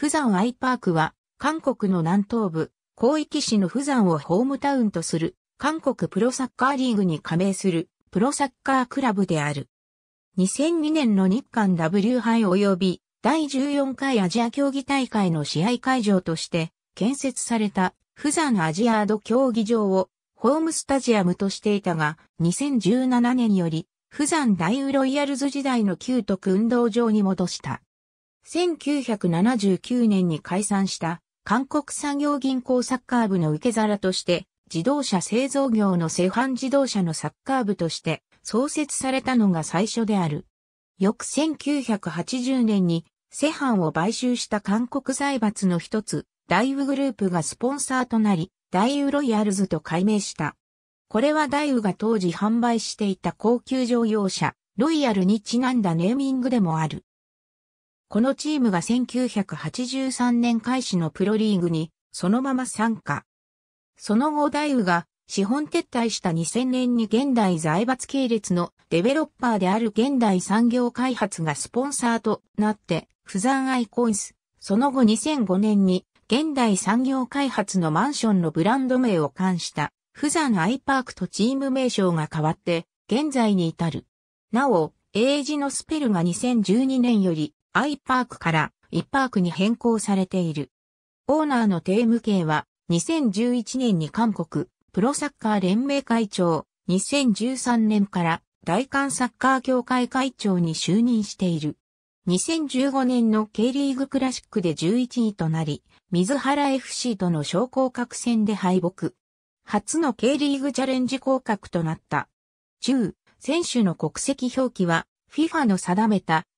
釜山アイパークは、韓国の南東部、広域市の釜山をホームタウンとする、韓国プロサッカーリーグに加盟する、プロサッカークラブである。2002年の日韓 W 杯及び第14回アジア競技大会の試合会場として建設された釜山アジアード競技場をホームスタジアムとしていたが2017年より釜山大ウロイヤルズ時代の旧徳運動場に戻した。1979年に解散した韓国産業銀行サッカー部の受け皿として、自動車製造業の製ン自動車のサッカー部として創設されたのが最初である。翌1980年に、セハンを買収した韓国財閥の一つ、ダイウグループがスポンサーとなり、ダイウロイヤルズと改名した。これはダイウが当時販売していた高級乗用車、ロイヤルにちなんだネーミングでもある。このチームが1983年開始のプロリーグにそのまま参加。その後大雨が資本撤退した2000年に現代財閥系列のデベロッパーである現代産業開発がスポンサーとなってザンアイコンス。その後2005年に現代産業開発のマンションのブランド名を冠したザンアイパークとチーム名称が変わって現在に至る。なお、英字のスペルが2012年よりアイパークからイパークに変更されている。オーナーのテーム系は2011年に韓国プロサッカー連盟会長、2013年から大韓サッカー協会会長に就任している。2015年の K リーグクラシックで11位となり、水原 FC との昇降格戦で敗北。初の K リーグチャレンジ降格となった。中、選手の国籍表記は FIFA の定めた